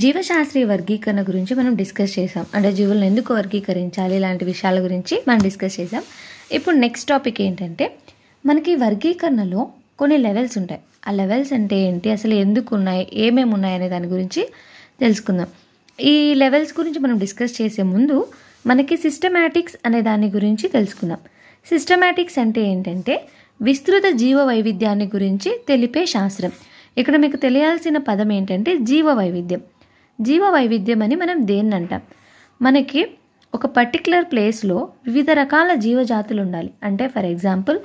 జీవశాస్త్రీయ వర్గీకరణ గురించి మనం డిస్కస్ చేసాం అంటే జీవులను ఎందుకు వర్గీకరించాలి ఇలాంటి విషయాల గురించి మనం డిస్కస్ చేసాం ఇప్పుడు నెక్స్ట్ టాపిక్ ఏంటంటే మనకి వర్గీకరణలో కొన్ని లెవెల్స్ ఉంటాయి ఆ లెవెల్స్ అంటే ఏంటి అసలు ఎందుకు ఉన్నాయి ఏమేమి ఉన్నాయి అనే దాని గురించి తెలుసుకుందాం ఈ లెవెల్స్ గురించి మనం డిస్కస్ చేసే ముందు మనకి సిస్టమాటిక్స్ అనే దాని గురించి తెలుసుకుందాం సిస్టమాటిక్స్ అంటే ఏంటంటే విస్తృత జీవ వైవిధ్యాన్ని గురించి తెలిపే శాస్త్రం ఇక్కడ మీకు తెలియాల్సిన పదం ఏంటంటే జీవ వైవిధ్యం జీవ వైవిధ్యం అని మనం దేన్ని అంటాం మనకి ఒక పర్టికులర్ ప్లేస్లో వివిధ రకాల జీవజాతులు ఉండాలి అంటే ఫర్ ఎగ్జాంపుల్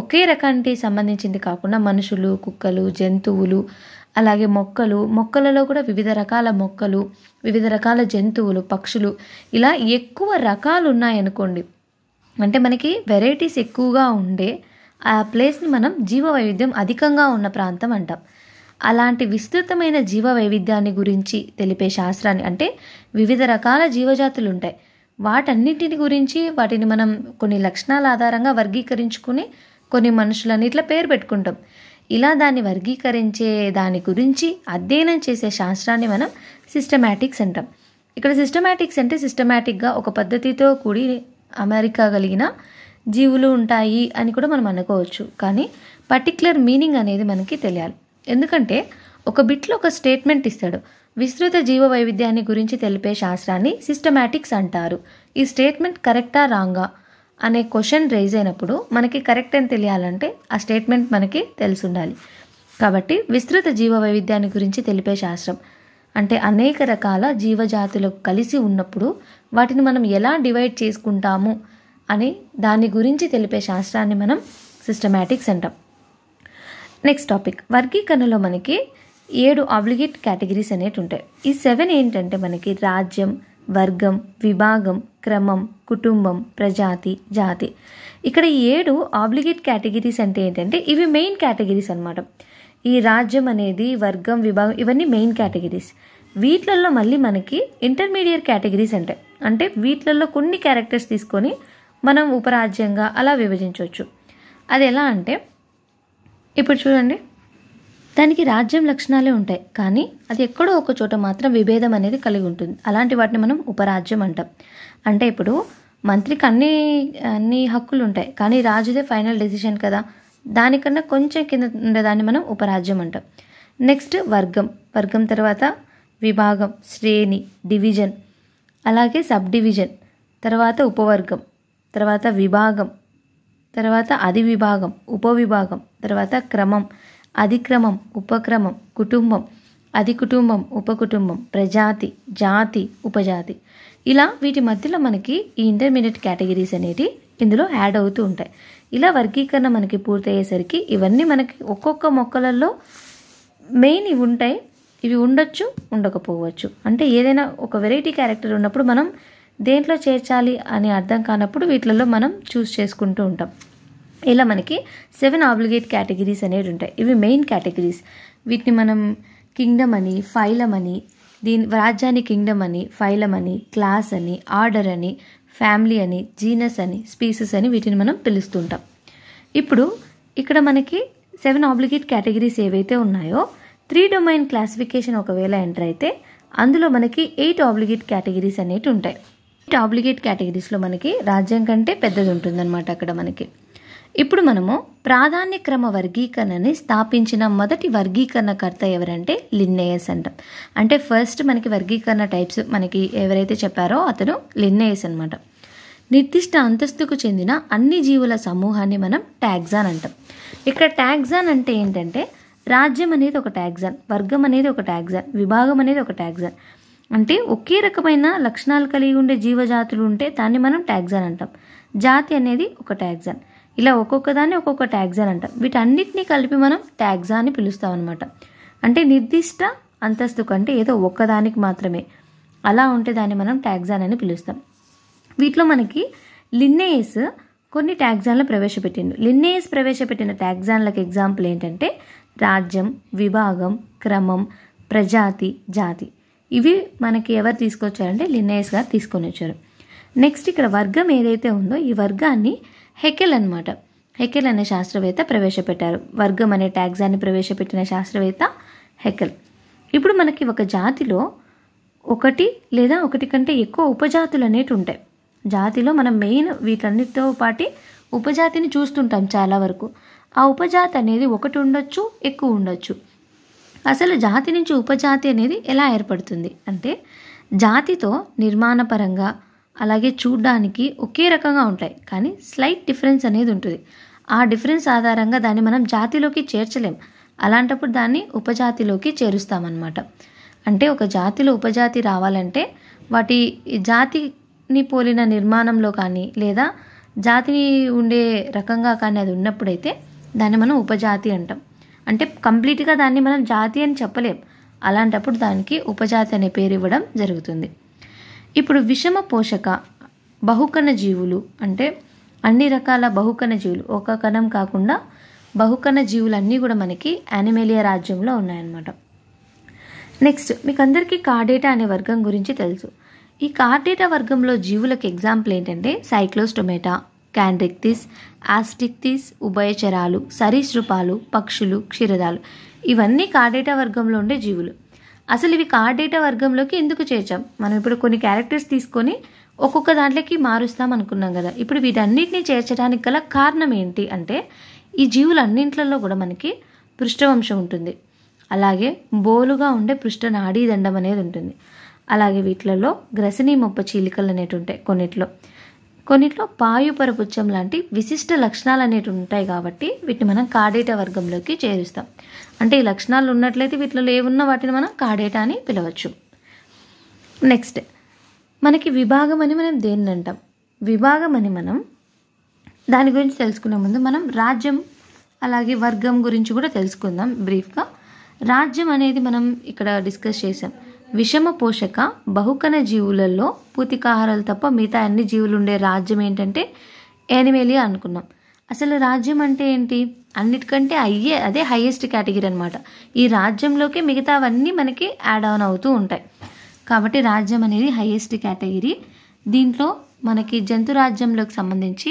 ఒకే రకానికి సంబంధించింది కాకుండా మనుషులు కుక్కలు జంతువులు అలాగే మొక్కలు మొక్కలలో కూడా వివిధ రకాల మొక్కలు వివిధ రకాల జంతువులు పక్షులు ఇలా ఎక్కువ రకాలు ఉన్నాయనుకోండి అంటే మనకి వెరైటీస్ ఎక్కువగా ఉండే ఆ ప్లేస్ని మనం జీవ వైవిధ్యం అధికంగా ఉన్న ప్రాంతం అంటాం అలాంటి విస్తృతమైన జీవ వైవిధ్యాన్ని గురించి తెలిపే శాస్త్రాన్ని అంటే వివిధ రకాల జీవజాతులు ఉంటాయి వాటన్నిటిని గురించి వాటిని మనం కొన్ని లక్షణాల ఆధారంగా వర్గీకరించుకుని కొన్ని మనుషులని ఇట్లా పేరు పెట్టుకుంటాం ఇలా దాన్ని వర్గీకరించే దాని గురించి అధ్యయనం చేసే శాస్త్రాన్ని మనం సిస్టమాటిక్స్ అంటాం ఇక్కడ సిస్టమాటిక్స్ అంటే సిస్టమాటిక్గా ఒక పద్ధతితో కూడి అమెరికా కలిగిన జీవులు ఉంటాయి అని కూడా మనం అనుకోవచ్చు కానీ పర్టిక్యులర్ మీనింగ్ అనేది మనకి తెలియాలి ఎందుకంటే ఒక బిట్లో ఒక స్టేట్మెంట్ ఇస్తాడు విస్తృత జీవ వైవిధ్యాన్ని గురించి తెలిపే శాస్త్రాన్ని సిస్టమాటిక్స్ అంటారు ఈ స్టేట్మెంట్ కరెక్టా రాంగా అనే క్వశ్చన్ రైజ్ అయినప్పుడు మనకి కరెక్ట్ అని తెలియాలంటే ఆ స్టేట్మెంట్ మనకి తెలుసుండాలి కాబట్టి విస్తృత జీవ వైవిధ్యాన్ని గురించి తెలిపే శాస్త్రం అంటే అనేక రకాల జీవజాతులు కలిసి ఉన్నప్పుడు వాటిని మనం ఎలా డివైడ్ చేసుకుంటాము అని దాని గురించి తెలిపే శాస్త్రాన్ని మనం సిస్టమాటిక్స్ అంటాం నెక్స్ట్ టాపిక్ వర్గీకరణలో మనకి ఏడు ఆబ్లిగేట్ కేటగిరీస్ అనేవి ఉంటాయి ఈ సెవెన్ ఏంటంటే మనకి రాజ్యం వర్గం విభాగం క్రమం కుటుంబం ప్రజాతి జాతి ఇక్కడ ఈ ఏడు ఆబ్లిగేట్ కేటగిరీస్ అంటే ఏంటంటే ఇవి మెయిన్ కేటగిరీస్ అనమాట ఈ రాజ్యం అనేది వర్గం విభాగం ఇవన్నీ మెయిన్ కేటగిరీస్ వీటిలలో మళ్ళీ మనకి ఇంటర్మీడియట్ కేటగిరీస్ ఉంటాయి అంటే వీటిలలో కొన్ని క్యారెక్టర్స్ తీసుకొని మనం ఉపరాజ్యంగా అలా విభజించవచ్చు అది ఎలా అంటే ఇప్పుడు చూడండి దానికి రాజ్యం లక్షణాలే ఉంటాయి కానీ అది ఎక్కడో ఒక చోట మాత్రం విభేదం అనేది కలిగి ఉంటుంది అలాంటి వాటిని మనం ఉపరాజ్యం అంటాం అంటే ఇప్పుడు మంత్రికి అన్ని అన్ని హక్కులు ఉంటాయి కానీ రాజుదే ఫైనల్ డెసిషన్ కదా దానికన్నా కొంచెం కింద ఉండేదాన్ని మనం ఉపరాజ్యం అంటాం నెక్స్ట్ వర్గం వర్గం తర్వాత విభాగం శ్రేణి డివిజన్ అలాగే సబ్ డివిజన్ తర్వాత ఉపవర్గం తర్వాత విభాగం తర్వాత అది విభాగం ఉపవిభాగం తర్వాత క్రమం అధిక్రమం ఉపక్రమం కుటుంబం అది కుటుంబం ఉపకుటుంబం ప్రజాతి జాతి ఉపజాతి ఇలా వీటి మధ్యలో మనకి ఈ ఇంటర్మీడియట్ కేటగిరీస్ అనేవి ఇందులో యాడ్ అవుతూ ఉంటాయి ఇలా వర్గీకరణ మనకి పూర్తయ్యేసరికి ఇవన్నీ మనకి ఒక్కొక్క మొక్కలలో మెయిన్ ఇవి ఉంటాయి ఇవి ఉండొచ్చు ఉండకపోవచ్చు అంటే ఏదైనా ఒక వెరైటీ క్యారెక్టర్ ఉన్నప్పుడు మనం దేంట్లో చేర్చాలి అని అర్థం కానప్పుడు వీటిలలో మనం చూస్ చేసుకుంటూ ఉంటాం ఇలా మనకి సెవెన్ ఆబ్లిగేట్ కేటగిరీస్ అనేవి ఉంటాయి ఇవి మెయిన్ కేటగిరీస్ వీటిని మనం కింగ్డమ్ అని ఫైలం అని దీని రాజ్యాన్ని కింగ్డమ్ అని ఫైలం అని క్లాస్ అని ఆర్డర్ అని ఫ్యామిలీ అని జీనస్ అని స్పీసెస్ అని వీటిని మనం పిలుస్తుంటాం ఇప్పుడు ఇక్కడ మనకి సెవెన్ ఆబ్లిగేట్ కేటగిరీస్ ఏవైతే ఉన్నాయో త్రీ డొమైన్ క్లాసిఫికేషన్ ఒకవేళ ఎంటర్ అయితే అందులో మనకి ఎయిట్ ఆబ్లిగేట్ కేటగిరీస్ అనేవి ఉంటాయి ఎయిట్ ఆబ్లిగేట్ కేటగిరీస్లో మనకి రాజ్యం కంటే పెద్దది ఉంటుందన్నమాట అక్కడ మనకి ఇప్పుడు మనము ప్రాధాన్య క్రమ వర్గీకరణని స్థాపించిన మొదటి వర్గీకరణకర్త ఎవరంటే లిన్నేయస్ అంటాం అంటే ఫస్ట్ మనకి వర్గీకరణ టైప్స్ మనకి ఎవరైతే చెప్పారో అతను లిన్నేయస్ అనమాట నిర్దిష్ట అంతస్తుకు చెందిన అన్ని జీవుల సమూహాన్ని మనం ట్యాగ్జాన్ అంటాం ఇక్కడ ట్యాగ్జాన్ అంటే ఏంటంటే రాజ్యం అనేది ఒక ట్యాగ్జాన్ వర్గం అనేది ఒక ట్యాగ్జాన్ విభాగం అనేది ఒక ట్యాగ్జాన్ అంటే ఒకే రకమైన లక్షణాలు కలిగి ఉండే జీవజాతులు ఉంటే దాన్ని మనం ట్యాగ్జాన్ అంటాం జాతి అనేది ఒక ట్యాగ్జాన్ ఇలా ఒక్కొక్క దాన్ని ఒక్కొక్క ట్యాక్సాన్ అంట వీటన్నిటినీ కలిపి మనం ట్యాగ్జా అని పిలుస్తాం అనమాట అంటే నిర్దిష్ట అంతస్తు కంటే ఏదో ఒక్కదానికి మాత్రమే అలా ఉంటే దాన్ని మనం ట్యాక్సాన్ అని పిలుస్తాం వీటిలో మనకి లిన్నేయస్ కొన్ని ట్యాగ్జాన్లు ప్రవేశపెట్టిండు లిన్నేయస్ ప్రవేశపెట్టిన ట్యాగ్జాన్లకు ఎగ్జాంపుల్ ఏంటంటే రాజ్యం విభాగం క్రమం ప్రజాతి జాతి ఇవి మనకి ఎవరు తీసుకొచ్చారంటే లిన్నేయస్ గారు తీసుకొని వచ్చారు నెక్స్ట్ ఇక్కడ వర్గం ఏదైతే ఉందో ఈ వర్గాన్ని హెకెల్ అనమాట హెకెల్ అనే శాస్త్రవేత్త ప్రవేశపెట్టారు వర్గం అనే ట్యాగ్జాన్ని ప్రవేశపెట్టిన శాస్త్రవేత్త హెకెల్ ఇప్పుడు మనకి ఒక జాతిలో ఒకటి లేదా ఒకటి కంటే ఎక్కువ ఉపజాతులు అనేవి ఉంటాయి జాతిలో మనం మెయిన్ వీటన్నిటితో పాటి ఉపజాతిని చూస్తుంటాం చాలా వరకు ఆ ఉపజాతి అనేది ఒకటి ఉండొచ్చు ఎక్కువ ఉండొచ్చు అసలు జాతి నుంచి ఉపజాతి అనేది ఎలా ఏర్పడుతుంది అంటే జాతితో నిర్మాణపరంగా అలాగే చూడ్డానికి ఒకే రకంగా ఉంటాయి కానీ స్లైట్ డిఫరెన్స్ అనేది ఉంటుంది ఆ డిఫరెన్స్ ఆధారంగా దాన్ని మనం జాతిలోకి చేర్చలేం అలాంటప్పుడు దాన్ని ఉపజాతిలోకి చేరుస్తామన్నమాట అంటే ఒక జాతిలో ఉపజాతి రావాలంటే వాటి జాతిని పోలిన నిర్మాణంలో కానీ లేదా జాతిని ఉండే రకంగా కానీ అది ఉన్నప్పుడైతే దాన్ని మనం ఉపజాతి అంటాం అంటే కంప్లీట్గా దాన్ని మనం జాతి అని చెప్పలేం అలాంటప్పుడు దానికి ఉపజాతి అనే పేరు ఇవ్వడం జరుగుతుంది ఇప్పుడు విషమ పోషక బహుకణ జీవులు అంటే అన్ని రకాల బహుకణ జీవులు ఒక కణం కాకుండా బహుకణ జీవులన్నీ కూడా మనకి యానిమేలియా రాజ్యంలో ఉన్నాయన్నమాట నెక్స్ట్ మీకు అందరికీ కార్డేటా అనే వర్గం గురించి తెలుసు ఈ కార్డేటా వర్గంలో జీవులకు ఎగ్జాంపుల్ ఏంటంటే సైక్లోస్టొమేటా క్యాండ్రిక్తిస్ ఆస్టిక్తిస్ ఉభయచరాలు సరీసృపాలు పక్షులు క్షీరదాలు ఇవన్నీ కార్డేటా వర్గంలో ఉండే జీవులు అసలు ఇవి కార్ డేటా వర్గంలోకి ఎందుకు చేర్చాం మనం ఇప్పుడు కొన్ని క్యారెక్టర్స్ తీసుకొని ఒక్కొక్క దాంట్లోకి మారుస్తాం అనుకున్నాం కదా ఇప్పుడు వీటన్నిటిని చేర్చడానికి గల కారణం ఏంటి అంటే ఈ జీవులన్నింటిలో కూడా మనకి పృష్ఠవంశం ఉంటుంది అలాగే బోలుగా ఉండే పృష్ఠ నాడీదండం అనేది ఉంటుంది అలాగే వీటిలలో గ్రసిని మొప్ప చీలికలు అనేవి ఉంటాయి కొన్నిట్లో కొన్నిట్లో పాయుపరపుచ్చం లాంటి విశిష్ట లక్షణాలు అనేవి ఉంటాయి కాబట్టి వీటిని మనం కాడేట వర్గంలోకి చేరుస్తాం అంటే ఈ లక్షణాలు ఉన్నట్లయితే వీటిలో ఏమున్న వాటిని మనం కాడేట అని పిలవచ్చు నెక్స్ట్ మనకి విభాగం అని మనం దేన్ని అంటాం విభాగం అని మనం దాని గురించి తెలుసుకునే ముందు మనం రాజ్యం అలాగే వర్గం గురించి కూడా తెలుసుకుందాం బ్రీఫ్గా రాజ్యం అనేది మనం ఇక్కడ డిస్కస్ చేసాం విషమ పోషక బహుకణ జీవులలో పూతికాహారాలు తప్ప మిగతా అన్ని జీవులు ఉండే రాజ్యం ఏంటంటే యానిమేలియా అనుకున్నాం అసలు రాజ్యం అంటే ఏంటి అన్నిటికంటే అయ్యే అదే హైయెస్ట్ కేటగిరీ అనమాట ఈ రాజ్యంలోకి మిగతావన్నీ మనకి యాడ్ ఆన్ అవుతూ ఉంటాయి కాబట్టి రాజ్యం అనేది హైయెస్ట్ కేటగిరీ దీంట్లో మనకి జంతు రాజ్యంలోకి సంబంధించి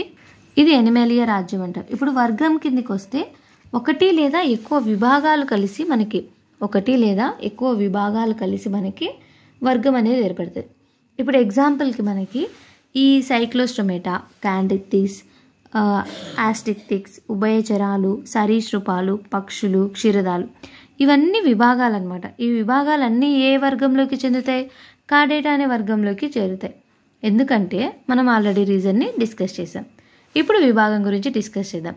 ఇది ఎనిమేలియా రాజ్యం అంటారు ఇప్పుడు వర్గం కిందకి వస్తే ఒకటి లేదా ఎక్కువ విభాగాలు కలిసి మనకి ఒకటి లేదా ఎక్కువ విభాగాలు కలిసి మనకి వర్గం అనేది ఏర్పడుతుంది ఇప్పుడు ఎగ్జాంపుల్కి మనకి ఈ సైక్లోస్టొమేటా క్యాండిక్టిక్స్ యాస్టిక్టిక్స్ ఉభయచరాలు సరీసృపాలు పక్షులు క్షీరదాలు ఇవన్నీ విభాగాలు అనమాట ఈ విభాగాలన్నీ ఏ వర్గంలోకి చెందుతాయి కాడేటా అనే వర్గంలోకి చేరుతాయి ఎందుకంటే మనం ఆల్రెడీ రీజన్ని డిస్కస్ చేసాం ఇప్పుడు విభాగం గురించి డిస్కస్ చేద్దాం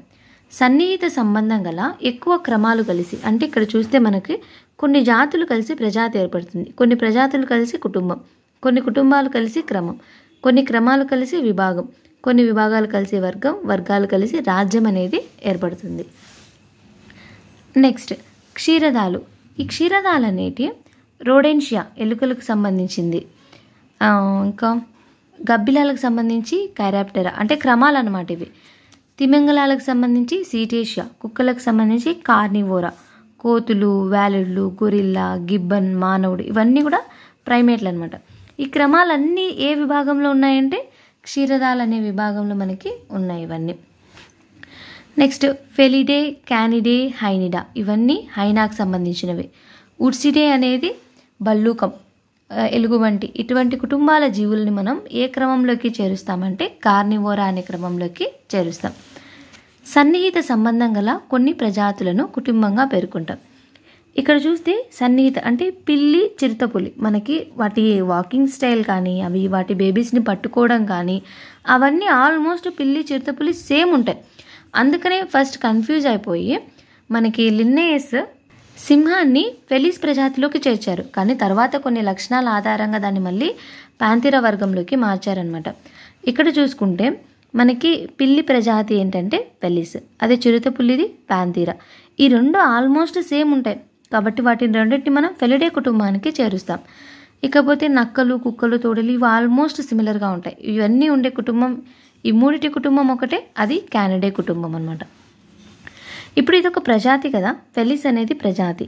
సన్నిహిత సంబంధం గల ఎక్కువ క్రమాలు కలిసి అంటే ఇక్కడ చూస్తే మనకి కొన్ని జాతులు కలిసి ప్రజాతి ఏర్పడుతుంది కొన్ని ప్రజాతులు కలిసి కుటుంబం కొన్ని కుటుంబాలు కలిసి క్రమం కొన్ని క్రమాలు కలిసి విభాగం కొన్ని విభాగాలు కలిసి వర్గం వర్గాలు కలిసి రాజ్యం అనేది ఏర్పడుతుంది నెక్స్ట్ క్షీరదాలు ఈ క్షీరదాలు అనేటి రోడెన్షియా ఎలుకలకు సంబంధించింది ఇంకా గబ్బిలాలకు సంబంధించి కైరాప్టెరా అంటే క్రమాలు అనమాట ఇవి తిమింగలాలకు సంబంధించి సీటేషియా కుక్కలకు సంబంధించి కార్నివోరా కోతులు వ్యాలుడ్లు గొరిల్లా గిబ్బన్ మానవుడు ఇవన్నీ కూడా ప్రైమేట్లు అనమాట ఈ క్రమాలన్నీ ఏ విభాగంలో ఉన్నాయంటే క్షీరదాలు అనే విభాగంలో మనకి ఉన్నాయి ఇవన్నీ నెక్స్ట్ ఫెలిడే క్యానిడే హైనిడా ఇవన్నీ హైనాకు సంబంధించినవి ఉడ్సిడే అనేది బల్లూకం ఎలుగు వంటి ఇటువంటి కుటుంబాల జీవుల్ని మనం ఏ క్రమంలోకి చేరుస్తామంటే కార్నివోరా అనే క్రమంలోకి చేరుస్తాం సన్నిహిత సంబంధం గల కొన్ని ప్రజాతులను కుటుంబంగా పేర్కొంటాం ఇక్కడ చూస్తే సన్నిహిత అంటే పిల్లి చిరుతపులి మనకి వాటి వాకింగ్ స్టైల్ కానీ అవి వాటి బేబీస్ని పట్టుకోవడం కానీ అవన్నీ ఆల్మోస్ట్ పిల్లి చిరుతపులి సేమ్ ఉంటాయి అందుకనే ఫస్ట్ కన్ఫ్యూజ్ అయిపోయి మనకి లిన్నేయస్ సింహాన్ని ఫెలిస్ ప్రజాతిలోకి చేర్చారు కానీ తర్వాత కొన్ని లక్షణాల ఆధారంగా దాన్ని మళ్ళీ పాంతిర వర్గంలోకి మార్చారనమాట ఇక్కడ చూసుకుంటే మనకి పిల్లి ప్రజాతి ఏంటంటే పెలిస్ అదే చిరుత పుల్లిది పాంతీర ఈ రెండు ఆల్మోస్ట్ సేమ్ ఉంటాయి కాబట్టి వాటిని రెండింటిని మనం ఫెలిడే కుటుంబానికి చేరుస్తాం ఇకపోతే నక్కలు కుక్కలు తోడలు ఇవి ఆల్మోస్ట్ సిమిలర్గా ఉంటాయి ఇవన్నీ ఉండే కుటుంబం ఈ మూడిటి కుటుంబం ఒకటే అది క్యానడే కుటుంబం అనమాట ఇప్పుడు ఇది ఒక ప్రజాతి కదా ఫెలిస్ అనేది ప్రజాతి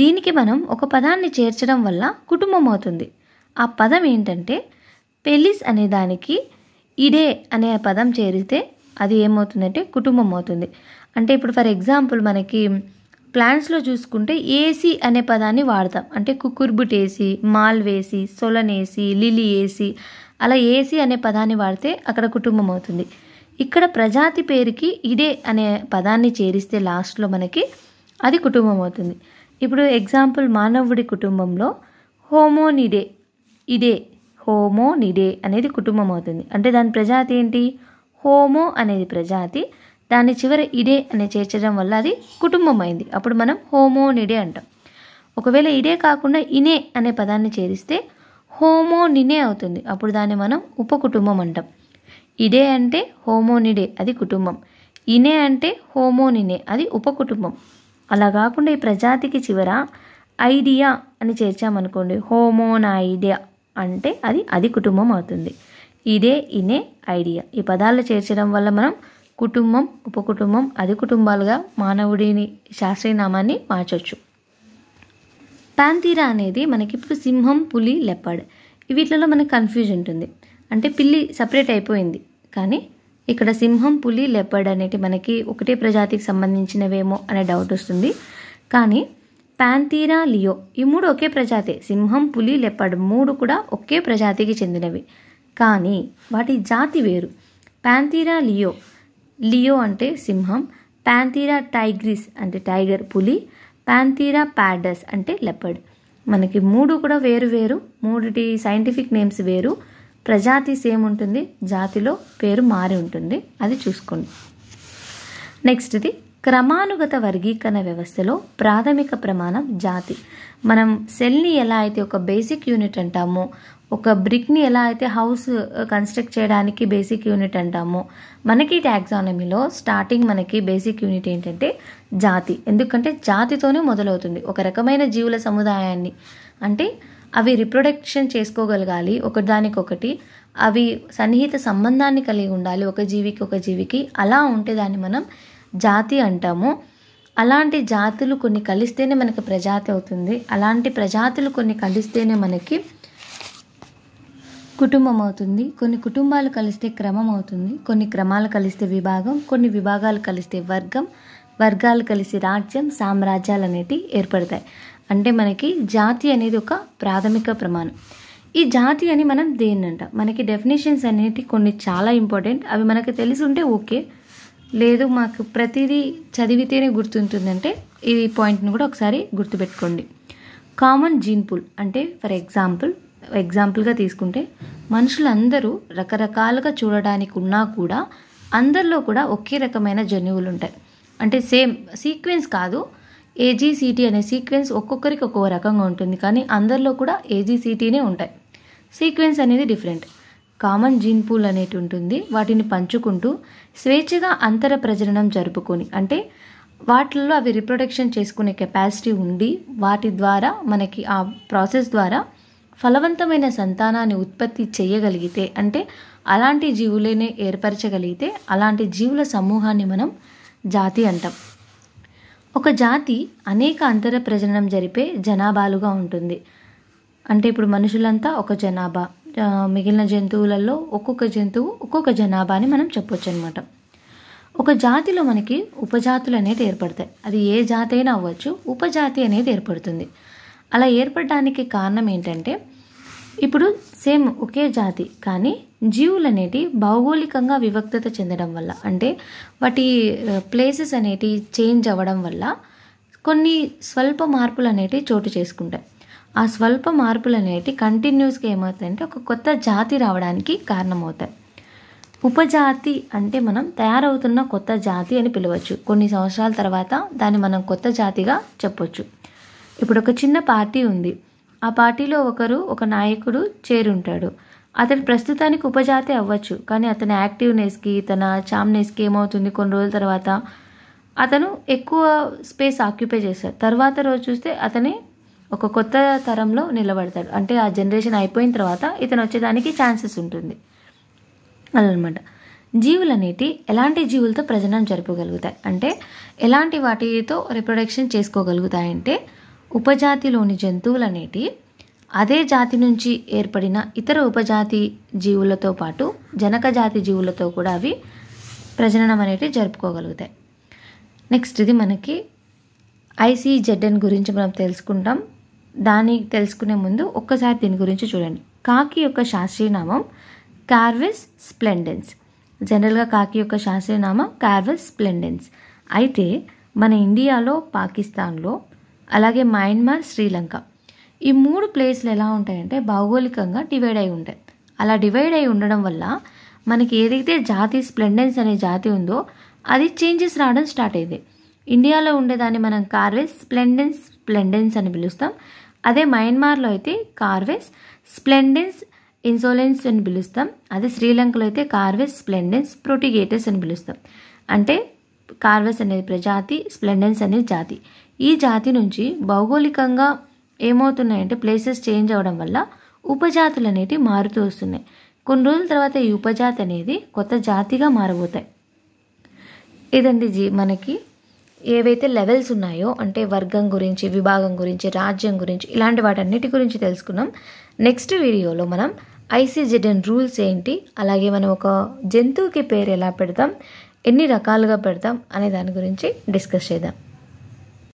దీనికి మనం ఒక పదాన్ని చేర్చడం వల్ల కుటుంబం అవుతుంది ఆ పదం ఏంటంటే పెలిస్ అనే దానికి ఇడే అనే పదం చేరితే అది ఏమవుతుందంటే కుటుంబం అవుతుంది అంటే ఇప్పుడు ఫర్ ఎగ్జాంపుల్ మనకి ప్లాంట్స్లో చూసుకుంటే ఏసీ అనే పదాన్ని వాడతాం అంటే కుకుర్బుట్ Cucurbitaceae Malvaceae Solanaceae Liliaceae అలా ఏసీ అనే పదాన్ని వాడితే అక్కడ కుటుంబం అవుతుంది ఇక్కడ ప్రజాతి పేరుకి ఇదే అనే పదాన్ని చేరిస్తే లాస్ట్లో మనకి అది కుటుంబం అవుతుంది ఇప్పుడు ఎగ్జాంపుల్ మానవుడి కుటుంబంలో హోమోనిడే ఇదే హోమోనిడే అనేది కుటుంబం అవుతుంది అంటే దాని ప్రజాతి ఏంటి హోమో అనేది ప్రజాతి దాని చివర ఇడే అని చేర్చడం వల్ల అది కుటుంబం అయింది అప్పుడు మనం హోమోనిడే అంటాం ఒకవేళ ఇడే కాకుండా ఇనే అనే పదాన్ని చేరిస్తే హోమోనినే అవుతుంది అప్పుడు దాన్ని మనం ఉపకుటుంబం అంటాం ఇడే అంటే హోమోనిడే అది కుటుంబం ఇనే అంటే హోమోనినే అది ఉపకుటుంబం అలా కాకుండా ఈ ప్రజాతికి చివర ఐడియా అని చేర్చామనుకోండి హోమోనైడియా అంటే అది అది కుటుంబం అవుతుంది ఇదే ఇనే ఐడియా ఈ పదాలు చేర్చడం వల్ల మనం కుటుంబం ఉపకుటుంబం అది కుటుంబాలుగా మానవుడిని శాస్త్రీయనామాన్ని మార్చవచ్చు పాంతీరా అనేది మనకి ఇప్పుడు సింహం పులి లెప్పాడ్ వీటిలలో మనకు కన్ఫ్యూజ్ ఉంటుంది అంటే పిల్లి సపరేట్ అయిపోయింది కానీ ఇక్కడ సింహం పులి లెపర్డ్ అనేటి మనకి ఒకటే ప్రజాతికి సంబంధించినవేమో అనే డౌట్ వస్తుంది కానీ ప్యాంతీరా లియో ఈ మూడు ఒకే ప్రజాతి సింహం పులి లెపర్డ్ మూడు కూడా ఒకే ప్రజాతికి చెందినవి కానీ వాటి జాతి వేరు ప్యాంతీరా లియో లియో అంటే సింహం ప్యాంతీరా టైగ్రిస్ అంటే టైగర్ పులి ప్యాంతీరా ప్యాడస్ అంటే లెపర్డ్ మనకి మూడు కూడా వేరు వేరు మూడిటి సైంటిఫిక్ నేమ్స్ వేరు ప్రజాతి సేమ్ ఉంటుంది జాతిలో పేరు మారి ఉంటుంది అది చూసుకోండి నెక్స్ట్ది క్రమానుగత వర్గీకరణ వ్యవస్థలో ప్రాథమిక ప్రమాణం జాతి మనం సెల్ని ఎలా అయితే ఒక బేసిక్ యూనిట్ అంటామో ఒక బ్రిక్ని ఎలా అయితే హౌస్ uh, కన్స్ట్రక్ట్ చేయడానికి బేసిక్ యూనిట్ అంటామో మనకి ట్యాక్సానమీలో స్టార్టింగ్ మనకి బేసిక్ యూనిట్ ఏంటంటే జాతి ఎందుకంటే జాతితోనే మొదలవుతుంది ఒక రకమైన జీవుల సముదాయాన్ని అంటే అవి రిప్రొడక్షన్ చేసుకోగలగాలి ఒకదానికొకటి అవి సన్నిహిత సంబంధాన్ని కలిగి ఉండాలి ఒక జీవికి ఒక జీవికి అలా ఉంటే దాన్ని మనం జాతి అంటాము అలాంటి జాతులు కొన్ని కలిస్తేనే మనకి ప్రజాతి అవుతుంది అలాంటి ప్రజాతులు కొన్ని కలిస్తేనే మనకి కుటుంబం అవుతుంది కొన్ని కుటుంబాలు కలిస్తే క్రమం అవుతుంది కొన్ని క్రమాలు కలిస్తే విభాగం కొన్ని విభాగాలు కలిస్తే వర్గం వర్గాలు కలిసి రాజ్యం సామ్రాజ్యాలు అనేటివి ఏర్పడతాయి అంటే మనకి జాతి అనేది ఒక ప్రాథమిక ప్రమాణం ఈ జాతి అని మనం అంట మనకి డెఫినేషన్స్ అనేటివి కొన్ని చాలా ఇంపార్టెంట్ అవి మనకు తెలిసి ఉంటే ఓకే లేదు మాకు ప్రతిదీ చదివితేనే గుర్తుంటుందంటే ఈ పాయింట్ని కూడా ఒకసారి గుర్తుపెట్టుకోండి కామన్ జీన్ పూల్ అంటే ఫర్ ఎగ్జాంపుల్ ఎగ్జాంపుల్గా తీసుకుంటే మనుషులందరూ రకరకాలుగా చూడడానికి ఉన్నా కూడా అందరిలో కూడా ఒకే రకమైన జన్యువులు ఉంటాయి అంటే సేమ్ సీక్వెన్స్ కాదు ఏజీసీటీ అనే సీక్వెన్స్ ఒక్కొక్కరికి ఒక్కొక్క రకంగా ఉంటుంది కానీ అందరిలో కూడా ఏజీసీటీనే ఉంటాయి సీక్వెన్స్ అనేది డిఫరెంట్ కామన్ జీన్ పూల్ అనేటి ఉంటుంది వాటిని పంచుకుంటూ స్వేచ్ఛగా అంతర ప్రజననం జరుపుకొని అంటే వాటిల్లో అవి రిప్రొడక్షన్ చేసుకునే కెపాసిటీ ఉండి వాటి ద్వారా మనకి ఆ ప్రాసెస్ ద్వారా ఫలవంతమైన సంతానాన్ని ఉత్పత్తి చేయగలిగితే అంటే అలాంటి జీవులనే ఏర్పరచగలిగితే అలాంటి జీవుల సమూహాన్ని మనం జాతి అంటాం ఒక జాతి అనేక అంతర ప్రజనం జరిపే జనాభాలుగా ఉంటుంది అంటే ఇప్పుడు మనుషులంతా ఒక జనాభా మిగిలిన జంతువులలో ఒక్కొక్క జంతువు ఒక్కొక్క జనాభా అని మనం చెప్పొచ్చు అనమాట ఒక జాతిలో మనకి ఉపజాతులు అనేది ఏర్పడతాయి అది ఏ జాతి అయినా అవ్వచ్చు ఉపజాతి అనేది ఏర్పడుతుంది అలా ఏర్పడడానికి కారణం ఏంటంటే ఇప్పుడు సేమ్ ఒకే జాతి కానీ జీవులు అనేటి భౌగోళికంగా వివక్తత చెందడం వల్ల అంటే వాటి ప్లేసెస్ అనేటి చేంజ్ అవ్వడం వల్ల కొన్ని స్వల్ప మార్పులు అనేటివి చోటు చేసుకుంటాయి ఆ స్వల్ప మార్పులు అనేటివి కంటిన్యూస్గా ఏమవుతాయంటే ఒక కొత్త జాతి రావడానికి కారణమవుతాయి ఉపజాతి అంటే మనం తయారవుతున్న కొత్త జాతి అని పిలవచ్చు కొన్ని సంవత్సరాల తర్వాత దాన్ని మనం కొత్త జాతిగా చెప్పొచ్చు ఇప్పుడు ఒక చిన్న పార్టీ ఉంది ఆ పార్టీలో ఒకరు ఒక నాయకుడు చేరుంటాడు అతను ప్రస్తుతానికి ఉపజాతి అవ్వచ్చు కానీ అతని యాక్టివ్నెస్కి తన చామ్నెస్కి ఏమవుతుంది కొన్ని రోజుల తర్వాత అతను ఎక్కువ స్పేస్ ఆక్యుపై చేస్తాడు తర్వాత రోజు చూస్తే అతని ఒక కొత్త తరంలో నిలబడతాడు అంటే ఆ జనరేషన్ అయిపోయిన తర్వాత ఇతను వచ్చేదానికి ఛాన్సెస్ ఉంటుంది అదనమాట జీవులనేటి ఎలాంటి జీవులతో ప్రజనం జరపగలుగుతాయి అంటే ఎలాంటి వాటితో రిప్రొడక్షన్ చేసుకోగలుగుతాయంటే ఉపజాతిలోని జంతువులనేటి అదే జాతి నుంచి ఏర్పడిన ఇతర ఉపజాతి జీవులతో పాటు జనక జాతి జీవులతో కూడా అవి ప్రజననం అనేటి జరుపుకోగలుగుతాయి నెక్స్ట్ ఇది మనకి ఐసీజెడ్ఎన్ గురించి మనం తెలుసుకుంటాం దాన్ని తెలుసుకునే ముందు ఒక్కసారి దీని గురించి చూడండి కాకి యొక్క శాస్త్రీయనామం కార్విస్ స్ప్లెండెన్స్ జనరల్గా కాకి యొక్క శాస్త్రీయనామం కార్విస్ స్ప్లెండెన్స్ అయితే మన ఇండియాలో పాకిస్తాన్లో అలాగే మయన్మార్ శ్రీలంక ఈ మూడు ప్లేస్లు ఎలా ఉంటాయంటే భౌగోళికంగా డివైడ్ అయి ఉంటాయి అలా డివైడ్ అయి ఉండడం వల్ల మనకి ఏదైతే జాతి స్ప్లెండెన్స్ అనే జాతి ఉందో అది చేంజెస్ రావడం స్టార్ట్ అయింది ఇండియాలో ఉండేదాన్ని మనం కార్వేస్ స్ప్లెండెన్స్ స్ప్లెండెన్స్ అని పిలుస్తాం అదే మయన్మార్లో అయితే కార్వేస్ స్ప్లెండెన్స్ ఇన్సోలెన్స్ అని పిలుస్తాం అదే శ్రీలంకలో అయితే కార్వేస్ స్ప్లెండెన్స్ ప్రోటిగేటర్స్ అని పిలుస్తాం అంటే కార్వెస్ అనేది ప్రజాతి స్ప్లెండెన్స్ అనేది జాతి ఈ జాతి నుంచి భౌగోళికంగా ఏమవుతున్నాయంటే ప్లేసెస్ చేంజ్ అవ్వడం వల్ల ఉపజాతులు అనేటివి మారుతూ వస్తున్నాయి కొన్ని రోజుల తర్వాత ఈ ఉపజాతి అనేది కొత్త జాతిగా మారబోతాయి ఇదండి జీ మనకి ఏవైతే లెవెల్స్ ఉన్నాయో అంటే వర్గం గురించి విభాగం గురించి రాజ్యం గురించి ఇలాంటి వాటన్నిటి గురించి తెలుసుకున్నాం నెక్స్ట్ వీడియోలో మనం ఐసీజెడన్ రూల్స్ ఏంటి అలాగే మనం ఒక జంతువుకి పేరు ఎలా పెడతాం ఎన్ని రకాలుగా పెడతాం అనే దాని గురించి డిస్కస్ చేద్దాం